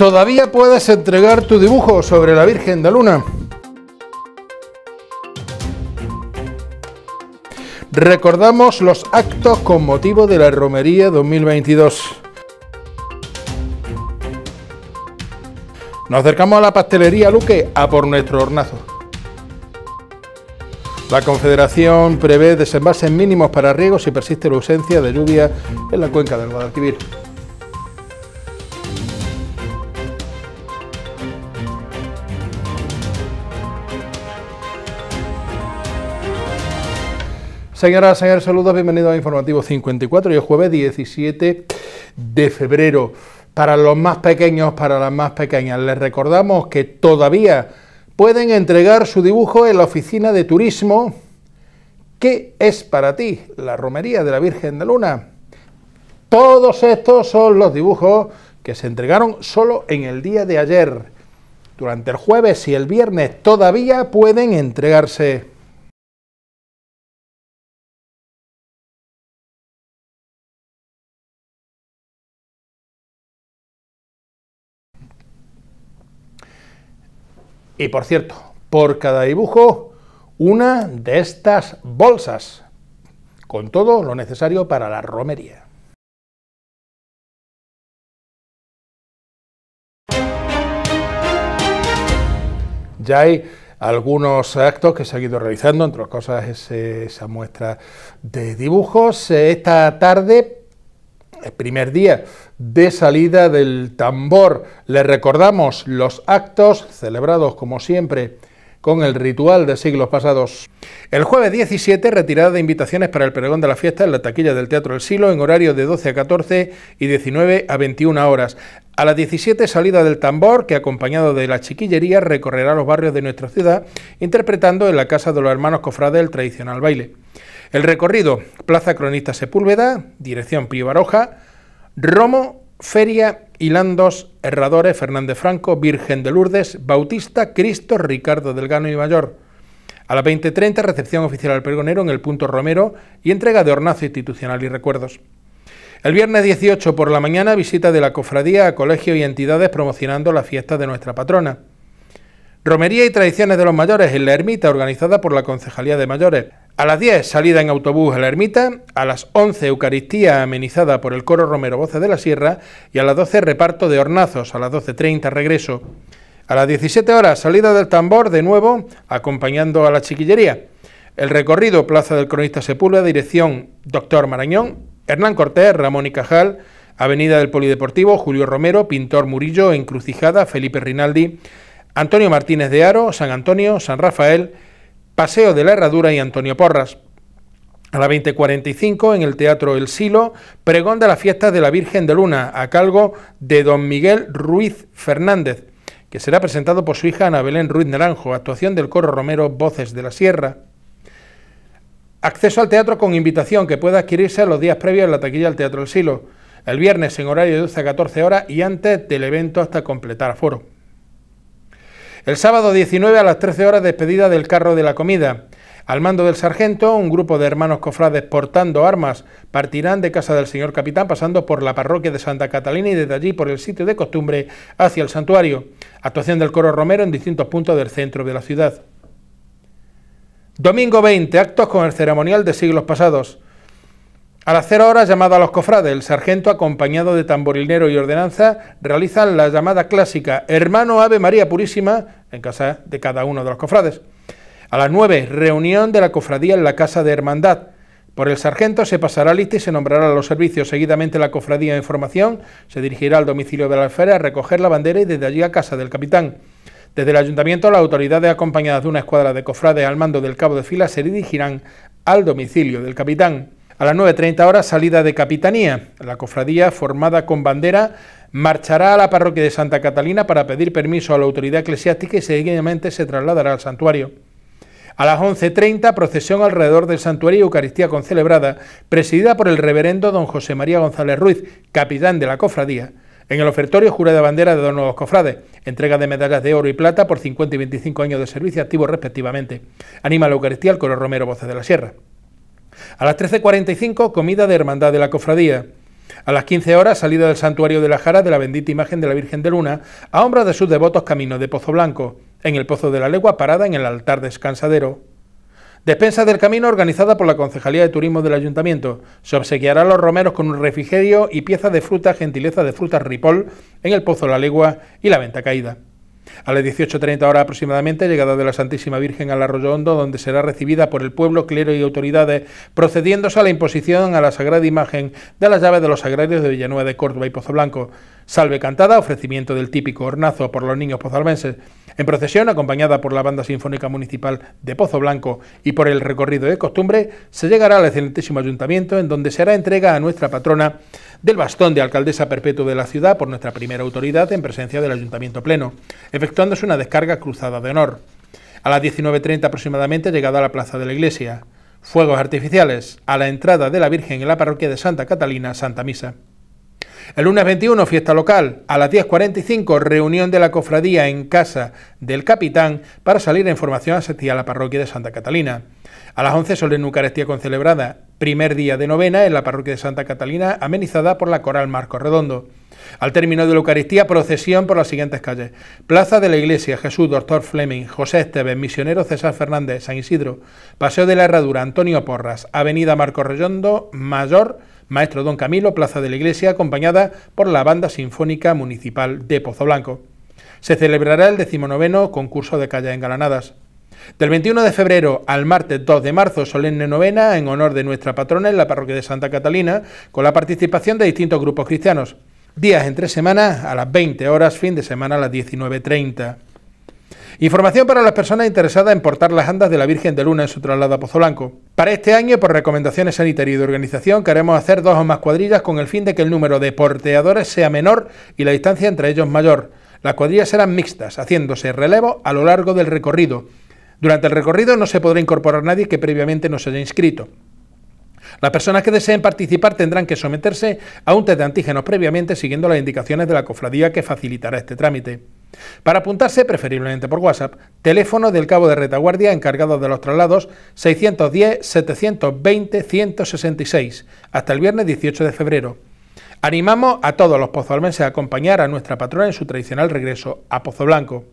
¿Todavía puedes entregar tu dibujo sobre la Virgen de Luna? Recordamos los actos con motivo de la Romería 2022. Nos acercamos a la pastelería Luque a por nuestro hornazo. La Confederación prevé desenvases mínimos para riegos si persiste la ausencia de lluvia en la cuenca del Guadalquivir. Señoras, señores, saludos, bienvenidos a Informativo 54. y es jueves 17 de febrero. Para los más pequeños, para las más pequeñas, les recordamos que todavía pueden entregar su dibujo en la oficina de turismo. ¿Qué es para ti la romería de la Virgen de Luna? Todos estos son los dibujos que se entregaron solo en el día de ayer. Durante el jueves y el viernes todavía pueden entregarse. Y por cierto, por cada dibujo, una de estas bolsas, con todo lo necesario para la romería. Ya hay algunos actos que se seguido ido realizando, entre otras cosas eh, esa muestra de dibujos. Eh, esta tarde el primer día de salida del tambor. Le recordamos los actos celebrados como siempre con el ritual de siglos pasados. El jueves 17, retirada de invitaciones para el pregón de la fiesta en la taquilla del Teatro del Silo en horario de 12 a 14 y 19 a 21 horas. A las 17, salida del tambor, que acompañado de la chiquillería recorrerá los barrios de nuestra ciudad, interpretando en la Casa de los Hermanos Cofrades el tradicional baile. El recorrido, Plaza Cronista Sepúlveda, dirección Pío Romo, Feria, Hilandos, Herradores, Fernández Franco, Virgen de Lourdes, Bautista, Cristo, Ricardo Delgano y Mayor. A las 20.30, recepción oficial al pergonero en el punto Romero y entrega de hornazo institucional y recuerdos. El viernes 18 por la mañana, visita de la cofradía a colegios y entidades promocionando la fiesta de nuestra patrona. Romería y tradiciones de los mayores en la ermita organizada por la Concejalía de Mayores. A las 10, salida en autobús a la ermita, a las 11, Eucaristía amenizada por el coro Romero Voces de la Sierra y a las 12, reparto de hornazos, a las 12.30, regreso. A las 17 horas, salida del tambor de nuevo, acompañando a la chiquillería. El recorrido, Plaza del Cronista Sepúlveda, dirección Doctor Marañón, Hernán Cortés, Ramón y Cajal, Avenida del Polideportivo, Julio Romero, Pintor Murillo, Encrucijada, Felipe Rinaldi, Antonio Martínez de Aro, San Antonio, San Rafael, Paseo de la Herradura y Antonio Porras. A las 20.45 en el Teatro El Silo, pregón de la fiesta de la Virgen de Luna a cargo de don Miguel Ruiz Fernández, que será presentado por su hija Ana Belén Ruiz Naranjo, actuación del coro Romero Voces de la Sierra. Acceso al teatro con invitación que puede adquirirse los días previos en la taquilla del Teatro El Silo, el viernes en horario de 12 a 14 horas y antes del evento hasta completar aforo. El sábado 19 a las 13 horas despedida del carro de la comida. Al mando del sargento, un grupo de hermanos cofrades portando armas partirán de casa del señor capitán pasando por la parroquia de Santa Catalina y desde allí por el sitio de costumbre hacia el santuario. Actuación del coro romero en distintos puntos del centro de la ciudad. Domingo 20, actos con el ceremonial de siglos pasados. A las cero horas, llamada a los cofrades, el sargento, acompañado de tamborilero y ordenanza, realizan la llamada clásica Hermano Ave María Purísima en casa de cada uno de los cofrades. A las nueve, reunión de la cofradía en la casa de hermandad. Por el sargento se pasará lista y se nombrará los servicios. Seguidamente la cofradía en formación se dirigirá al domicilio de la esfera a recoger la bandera y desde allí a casa del capitán. Desde el ayuntamiento, las autoridades acompañadas de una escuadra de cofrades al mando del cabo de fila se dirigirán al domicilio del capitán. A las 9.30 horas, salida de Capitanía. La cofradía, formada con bandera, marchará a la parroquia de Santa Catalina para pedir permiso a la autoridad eclesiástica y seguidamente se trasladará al santuario. A las 11.30, procesión alrededor del santuario y Eucaristía concelebrada, presidida por el reverendo don José María González Ruiz, capitán de la cofradía. En el ofertorio, jura de bandera de dos nuevos cofrades, entrega de medallas de oro y plata por 50 y 25 años de servicio activo respectivamente. Anima la Eucaristía al coro Romero Voces de la Sierra. A las 13.45, comida de Hermandad de la Cofradía. A las 15 horas, salida del santuario de la Jara de la bendita imagen de la Virgen de Luna, a hombros de sus devotos camino de Pozo Blanco, en el Pozo de la Legua parada en el altar descansadero. Despensa del camino organizada por la Concejalía de Turismo del Ayuntamiento. Se obsequiará a los romeros con un refrigerio y piezas de fruta gentileza de frutas ripol, en el Pozo de la Legua y la Venta Caída. A las 18.30 horas aproximadamente, llegada de la Santísima Virgen al Arroyo Hondo, donde será recibida por el pueblo, clero y autoridades, procediéndose a la imposición a la sagrada imagen de las llaves de los sagrarios de Villanueva de Córdoba y Pozo Blanco. Salve Cantada, ofrecimiento del típico hornazo por los niños pozalbenses, en procesión acompañada por la Banda Sinfónica Municipal de Pozo Blanco y por el recorrido de costumbre, se llegará al excelentísimo ayuntamiento en donde se hará entrega a nuestra patrona del bastón de alcaldesa perpetua de la ciudad por nuestra primera autoridad en presencia del ayuntamiento pleno, efectuándose una descarga cruzada de honor. A las 19.30 aproximadamente llegada a la plaza de la iglesia. Fuegos artificiales a la entrada de la Virgen en la parroquia de Santa Catalina, Santa Misa. El lunes 21, fiesta local. A las 10.45, reunión de la cofradía en casa del capitán para salir en formación asistida a la parroquia de Santa Catalina. A las 11, solemne Eucaristía celebrada primer día de novena en la parroquia de Santa Catalina, amenizada por la coral Marco Redondo. Al término de la Eucaristía, procesión por las siguientes calles. Plaza de la Iglesia, Jesús, Doctor Fleming, José Esteves, Misionero César Fernández, San Isidro, Paseo de la Herradura, Antonio Porras, Avenida Marco Redondo, Mayor, Maestro Don Camilo, Plaza de la Iglesia, acompañada por la Banda Sinfónica Municipal de Pozoblanco. Se celebrará el decimonoveno concurso de calles engalanadas. Del 21 de febrero al martes 2 de marzo, solemne novena en honor de nuestra patrona en la parroquia de Santa Catalina, con la participación de distintos grupos cristianos. Días entre semanas a las 20 horas, fin de semana a las 19.30. Información para las personas interesadas en portar las andas de la Virgen de Luna en su traslado a Pozoblanco. Para este año, por recomendaciones sanitarias y de organización, queremos hacer dos o más cuadrillas con el fin de que el número de porteadores sea menor y la distancia entre ellos mayor. Las cuadrillas serán mixtas, haciéndose relevo a lo largo del recorrido. Durante el recorrido no se podrá incorporar nadie que previamente no se haya inscrito. Las personas que deseen participar tendrán que someterse a un test de antígenos previamente siguiendo las indicaciones de la cofradía que facilitará este trámite. Para apuntarse, preferiblemente por WhatsApp, teléfono del cabo de retaguardia encargado de los traslados 610-720-166 hasta el viernes 18 de febrero. Animamos a todos los pozoalmenses a acompañar a nuestra patrona en su tradicional regreso a Pozo Blanco.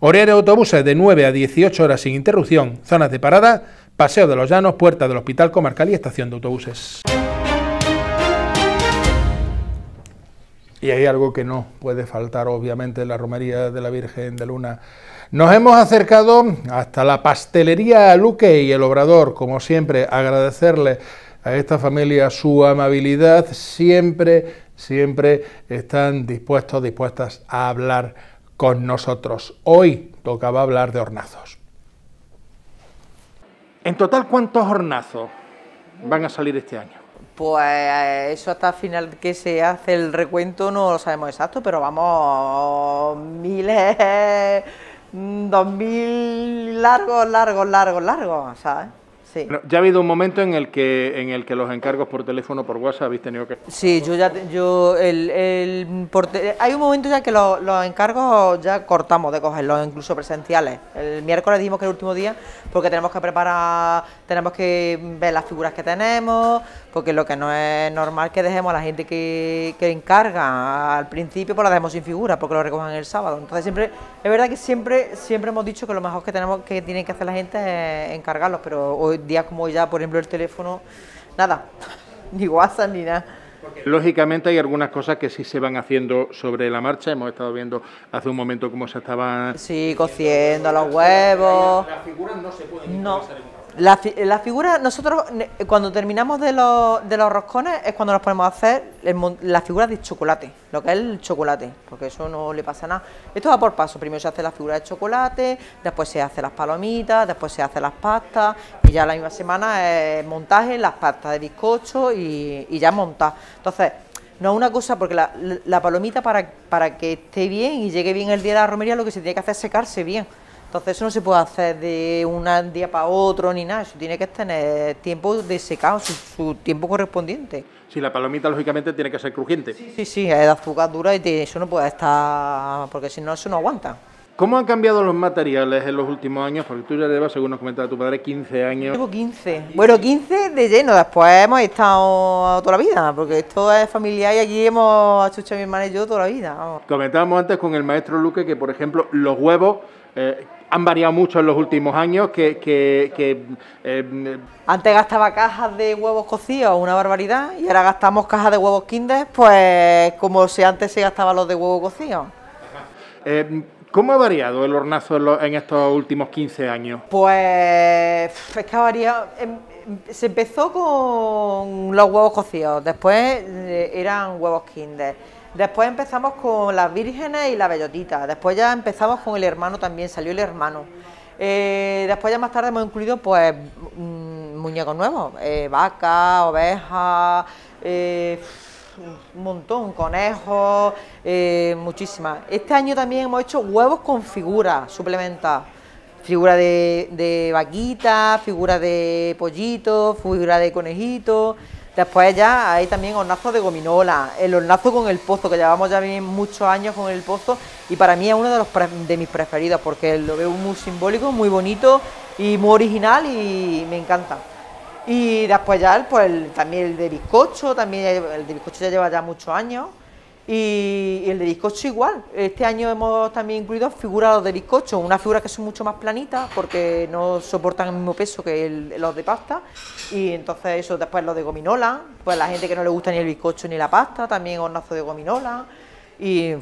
Horario autobuses de 9 a 18 horas sin interrupción, zonas de parada, Paseo de los Llanos, Puerta del Hospital Comarcal y Estación de Autobuses. Y hay algo que no puede faltar, obviamente, en la romería de la Virgen de Luna. Nos hemos acercado hasta la pastelería Luque y el Obrador, como siempre, agradecerle a esta familia su amabilidad, siempre, siempre están dispuestos, dispuestas a hablar con nosotros. Hoy tocaba hablar de hornazos. En total, ¿cuántos hornazos van a salir este año? Pues eh, eso hasta el final que se hace el recuento no lo sabemos exacto, pero vamos, miles, mm, dos mil largos, largos, largos, largos, ¿sabes? ya ha habido un momento en el que en el que los encargos por teléfono, por WhatsApp, habéis tenido que. Sí, yo ya yo el, el hay un momento ya que los encargos ya cortamos de cogerlos, incluso presenciales. El miércoles dijimos que el último día, porque tenemos que preparar, tenemos que ver las figuras que tenemos, porque lo que no es normal que dejemos a la gente que, que encarga al principio, pues la dejemos sin figura, porque lo recogen el sábado. Entonces siempre, es verdad que siempre, siempre hemos dicho que lo mejor que tenemos que tienen que hacer la gente es encargarlos, pero hoy días como ya, por ejemplo, el teléfono, nada, ni WhatsApp ni nada. Lógicamente hay algunas cosas que sí se van haciendo sobre la marcha. Hemos estado viendo hace un momento cómo se estaban... Sí, cociendo los huevos. Las figuras no se pueden no. La, figura, nosotros cuando terminamos de los, de los roscones es cuando nos ponemos a hacer la figura de chocolate, lo que es el chocolate, porque eso no le pasa nada. Esto va por paso, primero se hace la figura de chocolate, después se hace las palomitas, después se hace las pastas, y ya la misma semana es montaje, las pastas de bizcocho y, ya monta Entonces, no es una cosa, porque la, palomita para, para que esté bien y llegue bien el día de la romería, lo que se tiene que hacer es secarse bien. Entonces eso no se puede hacer de un día para otro ni nada, eso tiene que tener tiempo de secado, su, tiempo correspondiente. Sí, la palomita lógicamente tiene que ser crujiente. Sí, sí, sí es de azúcar dura y eso no puede estar, porque si no, eso no aguanta. ¿Cómo han cambiado los materiales en los últimos años? Porque tú ya llevas, según nos comentaba tu padre, 15 años. Llevo 15. Bueno, 15 de lleno. Después hemos estado toda la vida, porque esto es familiar y allí hemos achuchado mi hermana y yo toda la vida. Comentábamos antes con el maestro Luque que, por ejemplo, los huevos eh, han variado mucho en los últimos años, que... Eh, antes gastaba cajas de huevos cocidos, una barbaridad, y ahora gastamos cajas de huevos kinder, pues como si antes se gastaban los de huevos cocidos. Eh, ¿Cómo ha variado el hornazo en, estos últimos 15 años? Pues es que ha variado... Em, em, se empezó con los huevos cocidos, después eh, eran huevos kinder Después empezamos con las vírgenes y la bellotita. Después ya empezamos con el hermano también, salió el hermano. Eh, después ya más tarde hemos incluido pues mm, muñecos nuevos, vacas, eh, vaca, oveja, eh, un montón, conejos, muchísimas. Este año también hemos hecho huevos con figuras suplementadas. Figura de, de vaquita, figura de pollito, figura de conejito. Después ya hay también hornazos de gominola, el hornazo con el pozo, que llevamos ya muchos años con el pozo y para mí es uno de, los de mis preferidos porque lo veo muy simbólico, muy bonito y muy original y me encanta. Y después ya pues, también el de bizcocho, también el de bizcocho ya lleva ya muchos años. Y, el de bizcocho igual. Este año hemos también incluido figuras de bizcocho, una figura que son mucho más planitas porque no soportan el mismo peso que los de pasta. Y entonces eso después los de gominola, pues la gente que no le gusta ni el bizcocho ni la pasta, también hornazo de gominola. Y,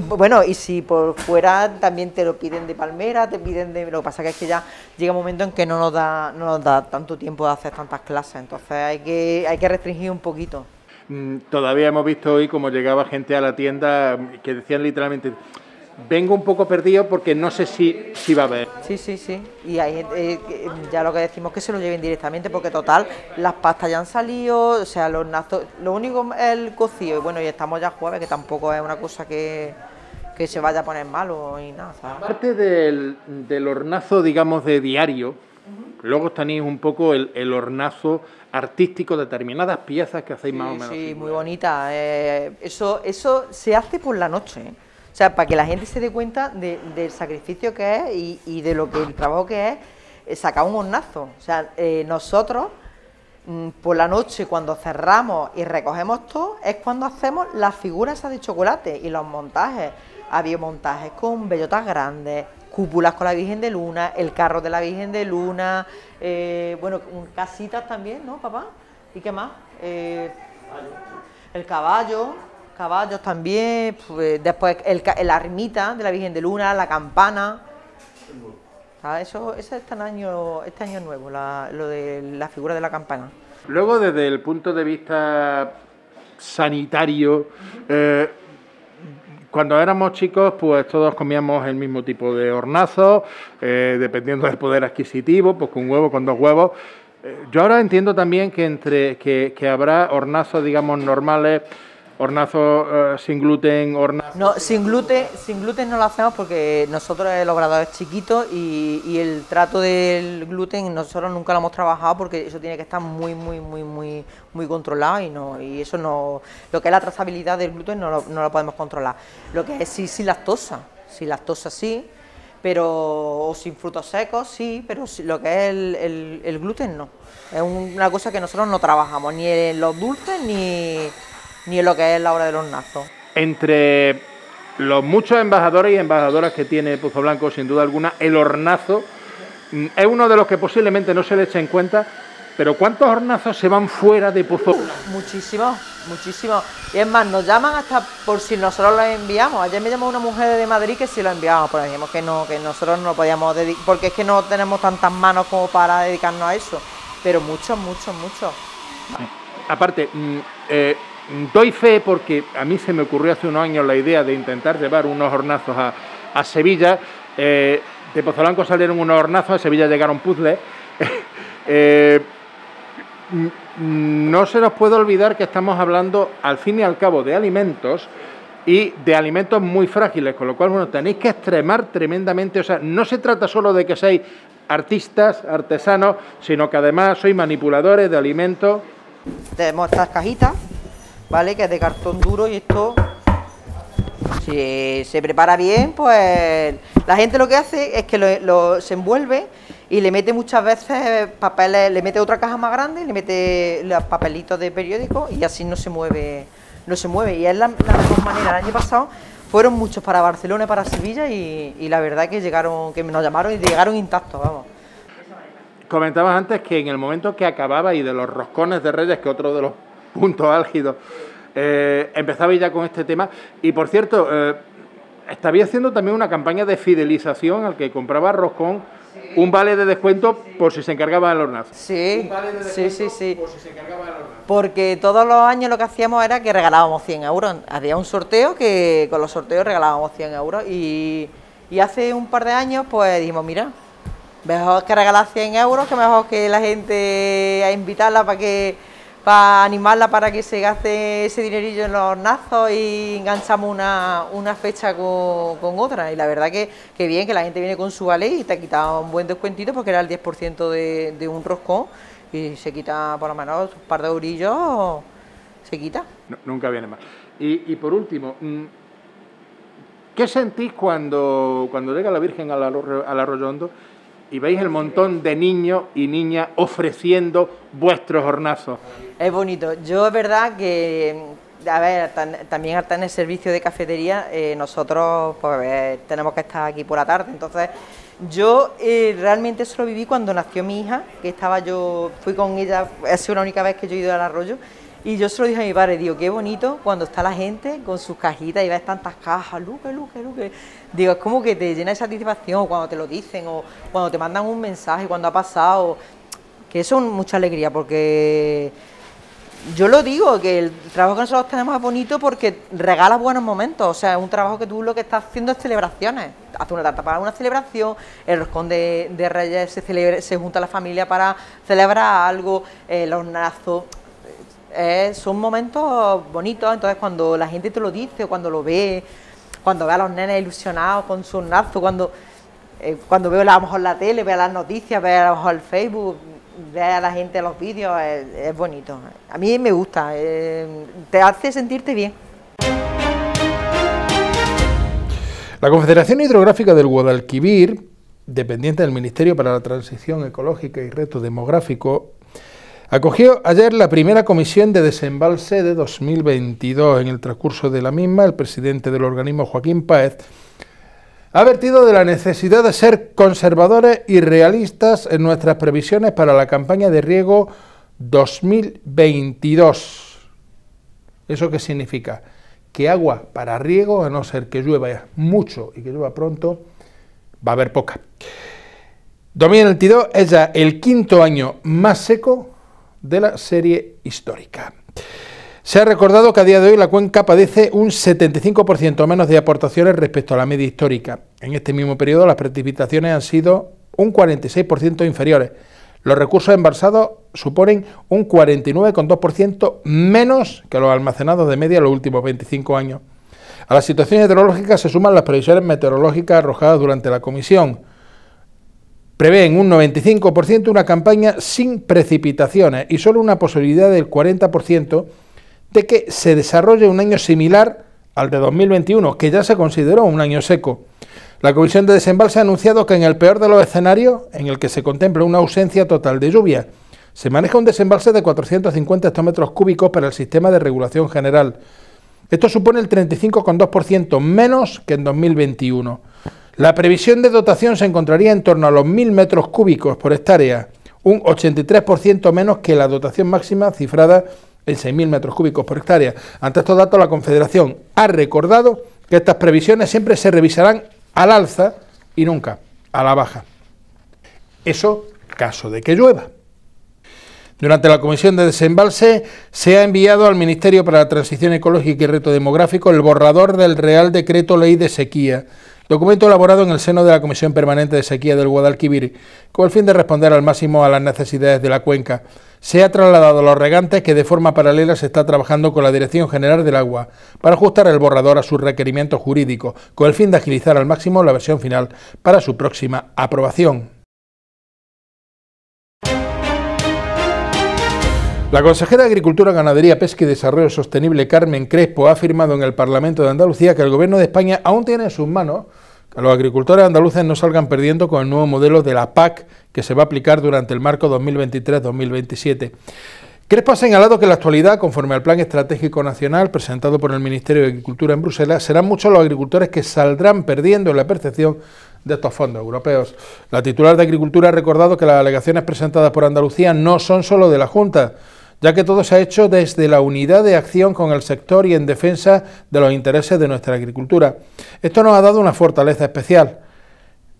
bueno, y si por fuera también te lo piden de palmera, te piden de... Lo que pasa que es que ya llega un momento en que no nos da, no nos da tanto tiempo de hacer tantas clases, entonces hay que, hay que restringir un poquito. Mm, todavía hemos visto hoy cómo llegaba gente a la tienda mm, que decían literalmente, vengo un poco perdido porque no sé si, si va a haber. Sí, sí, sí. Y ahí eh, mm, ya lo que decimos que se lo lleven directamente porque total, las pastas ya han salido, o sea, los nazos, lo único es el cocido. Y bueno, y estamos ya jueves, que tampoco es una cosa que, que se vaya a poner malo y nada. Aparte del, del, hornazo, digamos, de diario, luego tenéis un poco el, el hornazo artístico, determinadas piezas que hacéis más o menos. Sí, muy bonita. Eh, eso, eso se hace por la noche. O sea, para que la gente se dé cuenta del sacrificio que es y, de lo que el trabajo que es, eh, sacar un hornazo. O sea, eh, nosotros mm, por la noche cuando cerramos y recogemos todo es cuando hacemos las figuras de chocolate y los montajes. Había montajes con bellotas grandes, cúpulas con la Virgen de Luna, el carro de la Virgen de Luna, eh, bueno, casitas también, ¿no, papá? ¿Y qué más? Eh, el caballo, caballos también, pues, después el, la ermita de la Virgen de Luna, la campana. Ah, Eso, es está año, este año nuevo, lo de la figura de la campana. Luego, desde el punto de vista sanitario, eh, cuando éramos chicos, pues todos comíamos el mismo tipo de hornazo, eh, dependiendo del poder adquisitivo, pues con un huevo, con dos huevos. Eh, yo ahora entiendo también que, entre, que habrá hornazos, digamos, normales hornazo eh, sin gluten, hornazo... No, sin gluten, sin gluten no lo hacemos porque nosotros el obrador es chiquito y, el trato del gluten nosotros nunca lo hemos trabajado porque eso tiene que estar muy, muy, muy, muy, muy controlado y no y eso no... Lo que es la trazabilidad del gluten no lo, podemos controlar. Lo que es sí, sin lactosa, sin lactosa sí, pero o sin frutos secos sí, pero lo que es el gluten no. Es una cosa que nosotros no trabajamos, ni en los dulces ni ni lo que es la hora del hornazo". Entre los muchos embajadores y embajadoras que tiene Pozo Blanco, sin duda alguna, el hornazo mm, es uno de los que posiblemente no se le eche en cuenta, pero ¿cuántos hornazos se van fuera de Pozo? Muchísimos, muchísimos. Y es más, nos llaman hasta por si nosotros los enviamos. Ayer me llamó una mujer de Madrid que si lo enviamos, pero dijimos que no, que nosotros no podíamos dedicar, porque es que no tenemos tantas manos como para dedicarnos a eso. Pero muchos, muchos, muchos. Aparte, mm, eh, Doy fe porque a mí se me ocurrió hace unos años la idea de intentar llevar unos hornazos a, Sevilla. Eh, de Pozolanco salieron unos hornazos, a Sevilla llegaron puzzles. Eh, mm, no se nos puede olvidar que estamos hablando al fin y al cabo de alimentos y de alimentos muy frágiles, con lo cual bueno, tenéis que extremar tremendamente, o sea, no se trata solo de que seáis artistas, artesanos, sino que además sois manipuladores de alimentos. Tenemos estas cajitas ¿vale? Que es de cartón duro y esto, si se prepara bien, pues la gente lo que hace es que lo, se envuelve y le mete muchas veces papeles, le mete otra caja más grande, le mete los papelitos de periódico y así no se mueve, no se mueve. Y es la, mejor manera. El año pasado fueron muchos para Barcelona, para Sevilla y, y la verdad que llegaron, que nos llamaron y llegaron intactos, vamos. Comentabas antes que en el momento que acababa y de los roscones de Reyes, que otro de los punto álgido. Eh, empezaba ya con este tema. Y por cierto, eh, estaba haciendo también una campaña de fidelización al que compraba roscón. un vale de descuento por si se encargaba del hornazo. Sí, sí, sí, Porque todos los años lo que hacíamos era que regalábamos 100 euros. Había un sorteo que con los sorteos regalábamos 100 euros. Y, y hace un par de años, pues dijimos, mira, mejor que regalar 100 euros, que mejor que la gente a invitarla para que para animarla para que se gaste ese dinerillo en los nazos y enganchamos una, fecha con, otra. Y la verdad que, bien, que la gente viene con su vale y te ha quitado un buen descuentito porque era el 10% de, un roscón y se quita por lo menos un par de orillos se quita. nunca viene más. Y, por último, mm, ¿qué sentís cuando, cuando llega la Virgen al, Arroyondo... hondo y veis el montón de niños y niñas ofreciendo vuestros hornazos. Es bonito. Yo es verdad que, a ver, también en el servicio de cafetería, eh, nosotros pues, tenemos que estar aquí por la tarde. Entonces, yo eh, realmente realmente lo viví cuando nació mi hija, que estaba yo, fui con ella, es la única vez que yo he ido al arroyo. Y yo se lo dije a mi padre, digo, qué bonito cuando está la gente con sus cajitas y ves tantas cajas, luque, luque, luque. Digo, es como que te llena de satisfacción cuando te lo dicen o cuando te mandan un mensaje, cuando ha pasado. Que eso es mucha alegría porque yo lo digo, que el trabajo que nosotros tenemos es bonito porque regala buenos momentos. O sea, es un trabajo que tú lo que estás haciendo es celebraciones. Haz una tarta para una celebración, el roscón de, reyes se, celebra, se junta a la familia para celebrar algo, ...el eh, los son momentos bonitos, entonces cuando la gente te lo dice, cuando lo ve, cuando ve a los nenes ilusionados con su nazo cuando, eh, cuando veo a lo mejor la tele, veo las noticias, veo a lo mejor el Facebook, veo a la gente los vídeos, es, bonito. A mí me gusta, eh, te hace sentirte bien. La Confederación Hidrográfica del Guadalquivir, dependiente del Ministerio para la Transición Ecológica y Reto Demográfico, Acogió ayer la primera comisión de desembalse de 2022. En el transcurso de la misma, el presidente del organismo, Joaquín Páez, ha vertido de la necesidad de ser conservadores y realistas en nuestras previsiones para la campaña de riego 2022. ¿Eso qué significa? Que agua para riego, a no ser que llueva mucho y que llueva pronto, va a haber poca. 2022 es ya el quinto año más seco de la serie histórica. Se ha recordado que a día de hoy la cuenca padece un 75% menos de aportaciones respecto a la media histórica. En este mismo periodo las precipitaciones han sido un 46% inferiores. Los recursos embalsados suponen un 49,2% menos que los almacenados de media en los últimos 25 años. A las situaciones hidrológicas se suman las previsiones meteorológicas arrojadas durante la comisión. Prevé en un 95% una campaña sin precipitaciones y solo una posibilidad del 40% de que se desarrolle un año similar al de 2021, que ya se consideró un año seco. La Comisión de Desembalse ha anunciado que en el peor de los escenarios, en el que se contempla una ausencia total de lluvia, se maneja un desembalse de 450 hectómetros cúbicos para el sistema de regulación general. Esto supone el 35,2% menos que en 2021. La previsión de dotación se encontraría en torno a los 1.000 metros cúbicos por hectárea, un 83% menos que la dotación máxima cifrada en 6.000 metros cúbicos por hectárea. Ante estos datos, la Confederación ha recordado que estas previsiones siempre se revisarán al alza y nunca a la baja. Eso caso de que llueva. Durante la comisión de desembalse se ha enviado al Ministerio para la Transición Ecológica y Reto Demográfico el borrador del Real Decreto Ley de Sequía Documento elaborado en el seno de la Comisión Permanente de Sequía del Guadalquivir, con el fin de responder al máximo a las necesidades de la cuenca. Se ha trasladado a los regantes que de forma paralela se está trabajando con la Dirección General del Agua para ajustar el borrador a sus requerimientos jurídicos, con el fin de agilizar al máximo la versión final para su próxima aprobación. La consejera de Agricultura, Ganadería, Pesca y Desarrollo Sostenible, Carmen Crespo, ha afirmado en el Parlamento de Andalucía que el Gobierno de España aún tiene en sus manos que los agricultores andaluces no salgan perdiendo con el nuevo modelo de la PAC que se va a aplicar durante el marco 2023-2027. Crespo ha señalado que en la actualidad, conforme al Plan Estratégico Nacional presentado por el Ministerio de Agricultura en Bruselas, serán muchos los agricultores que saldrán perdiendo en la percepción de estos fondos europeos. La titular de Agricultura ha recordado que las alegaciones presentadas por Andalucía no son solo de la Junta, ya que todo se ha hecho desde la unidad de acción con el sector y en defensa de los intereses de nuestra agricultura. Esto nos ha dado una fortaleza especial.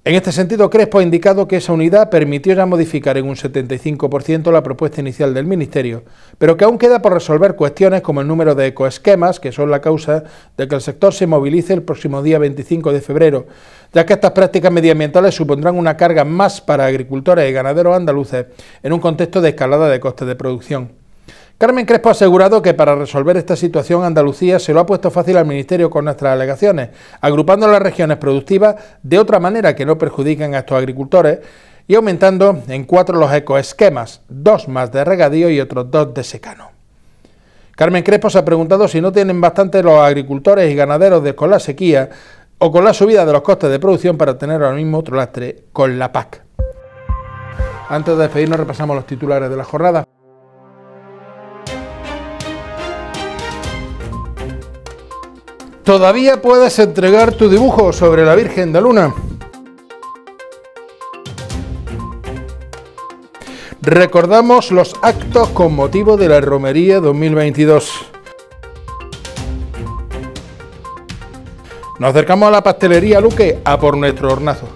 En este sentido, Crespo ha indicado que esa unidad permitió ya modificar en un 75% la propuesta inicial del Ministerio, pero que aún queda por resolver cuestiones como el número de ecoesquemas, que son la causa de que el sector se movilice el próximo día 25 de febrero, ya que estas prácticas medioambientales supondrán una carga más para agricultores y ganaderos andaluces en un contexto de escalada de costes de producción. Carmen Crespo ha asegurado que para resolver esta situación Andalucía se lo ha puesto fácil al Ministerio con nuestras alegaciones, agrupando las regiones productivas de otra manera que no perjudiquen a estos agricultores y aumentando en cuatro los ecoesquemas, dos más de regadío y otros dos de secano. Carmen Crespo se ha preguntado si no tienen bastante los agricultores y ganaderos de, con la sequía o con la subida de los costes de producción para tener ahora mismo otro lastre con la PAC. Antes de despedirnos repasamos los titulares de la jornada. ¿Todavía puedes entregar tu dibujo sobre la Virgen de Luna? Recordamos los actos con motivo de la Romería 2022. Nos acercamos a la pastelería Luque a por nuestro hornazo.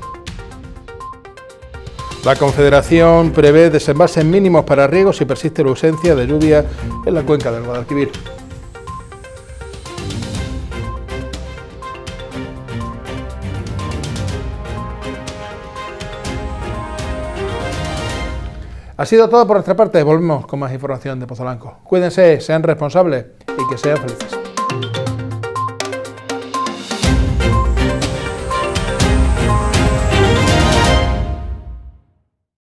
La Confederación prevé desenvases mínimos para riegos si persiste la ausencia de lluvia en la cuenca del Guadalquivir. Ha sido todo por nuestra parte. Volvemos con más información de Pozolanco. Cuídense, sean responsables y que sean felices.